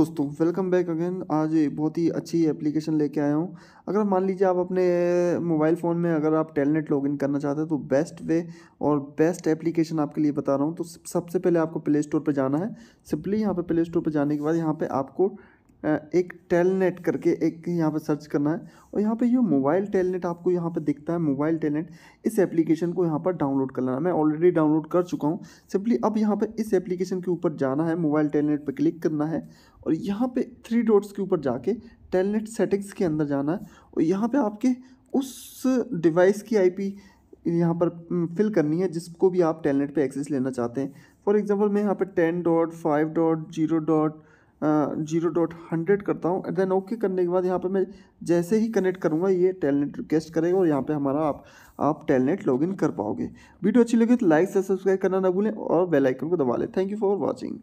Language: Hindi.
दोस्तों वेलकम बैक अगेन आज बहुत ही अच्छी एप्लीकेशन लेके आया हूँ अगर मान लीजिए आप अपने मोबाइल फ़ोन में अगर आप टेलनेट लॉगिन करना चाहते हैं तो बेस्ट वे और बेस्ट एप्लीकेशन आपके लिए बता रहा हूँ तो सबसे पहले आपको प्ले स्टोर पर जाना है सिंपली यहाँ पे प्ले स्टोर पर जाने के बाद यहाँ पे आपको एक टेलनेट करके एक यहाँ पर सर्च करना है और यहाँ पे ये यह मोबाइल टेलनेट आपको यहाँ पे दिखता है मोबाइल टेलनेट इस एप्लीकेशन को यहाँ पर डाउनलोड कर लेना मैं ऑलरेडी डाउनलोड कर चुका हूँ सिंपली अब यहाँ पे इस एप्लीकेशन के ऊपर जाना है मोबाइल टेलनेट पर क्लिक करना है और यहाँ पे थ्री डॉट्स के ऊपर जाके टेलनेट सेटिंग्स के अंदर जाना है और यहाँ पर आपके उस डिवाइस की आई यहाँ पर फिल करनी है जिसको भी आप टेलनेट पर एक्सेस लेना चाहते हैं फॉर एग्ज़ाम्पल मैं यहाँ पर ten dot five dot zero dot zero dot hundred करता हूँ एंड देन ओके करने के बाद यहाँ पे मैं जैसे ही कनेक्ट करूँगा ये टेलनेट रिक्वेस्ट करेगा और यहाँ पे हमारा आप आप टेलनेट लॉगिन कर पाओगे वीडियो अच्छी लगी तो लाइक से सब्सक्राइब करना ना भूलें और बेल आइकन को दबा लें थैंक यू फॉर वॉचिंग